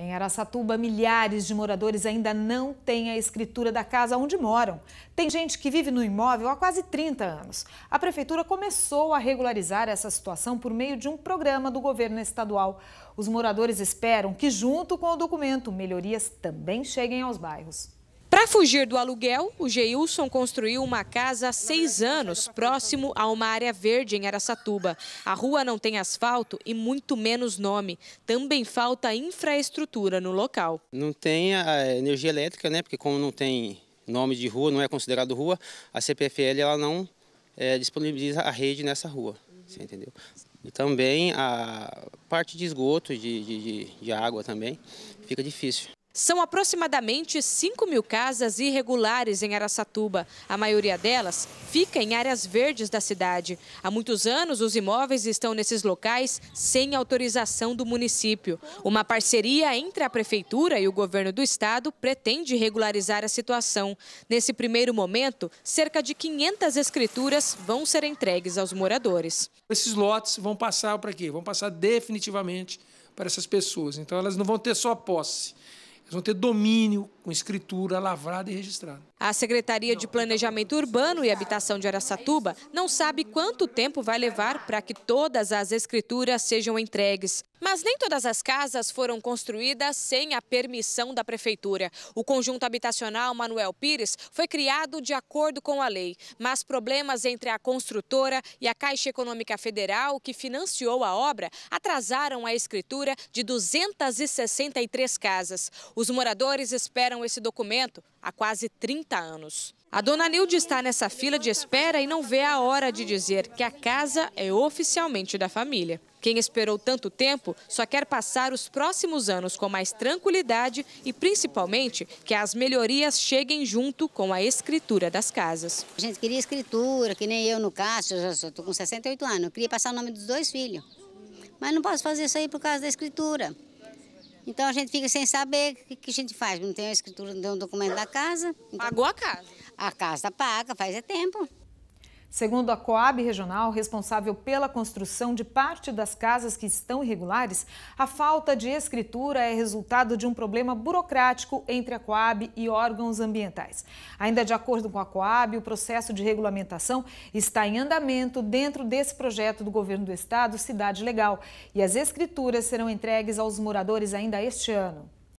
Em Araçatuba, milhares de moradores ainda não têm a escritura da casa onde moram. Tem gente que vive no imóvel há quase 30 anos. A prefeitura começou a regularizar essa situação por meio de um programa do governo estadual. Os moradores esperam que, junto com o documento, melhorias também cheguem aos bairros. Para fugir do aluguel, o Geilson construiu uma casa há seis anos, próximo a uma área verde em Aracatuba. A rua não tem asfalto e muito menos nome. Também falta infraestrutura no local. Não tem a energia elétrica, né? Porque como não tem nome de rua, não é considerado rua, a CPFL ela não é, disponibiliza a rede nessa rua. Uhum. Você entendeu? E também a parte de esgoto, de, de, de água também, fica difícil. São aproximadamente 5 mil casas irregulares em Araçatuba. A maioria delas fica em áreas verdes da cidade. Há muitos anos, os imóveis estão nesses locais sem autorização do município. Uma parceria entre a Prefeitura e o governo do estado pretende regularizar a situação. Nesse primeiro momento, cerca de 500 escrituras vão ser entregues aos moradores. Esses lotes vão passar para quê? Vão passar definitivamente para essas pessoas. Então, elas não vão ter só posse. Eles vão ter domínio com escritura lavrada e registrada. A Secretaria de Planejamento Urbano e Habitação de Aracatuba não sabe quanto tempo vai levar para que todas as escrituras sejam entregues. Mas nem todas as casas foram construídas sem a permissão da prefeitura. O conjunto habitacional Manuel Pires foi criado de acordo com a lei, mas problemas entre a construtora e a Caixa Econômica Federal, que financiou a obra, atrasaram a escritura de 263 casas. Os moradores esperam esse documento há quase 30 anos. A dona Nilde está nessa fila de espera e não vê a hora de dizer que a casa é oficialmente da família. Quem esperou tanto tempo só quer passar os próximos anos com mais tranquilidade e, principalmente, que as melhorias cheguem junto com a escritura das casas. A gente queria escritura, que nem eu no caso, eu já estou com 68 anos, eu queria passar o nome dos dois filhos. Mas não posso fazer isso aí por causa da escritura. Então a gente fica sem saber o que a gente faz. Não tem a escritura, não tem o um documento da casa. Então... Pagou a casa. A casa paga, faz é tempo. Segundo a Coab Regional, responsável pela construção de parte das casas que estão irregulares, a falta de escritura é resultado de um problema burocrático entre a Coab e órgãos ambientais. Ainda de acordo com a Coab, o processo de regulamentação está em andamento dentro desse projeto do governo do estado Cidade Legal e as escrituras serão entregues aos moradores ainda este ano.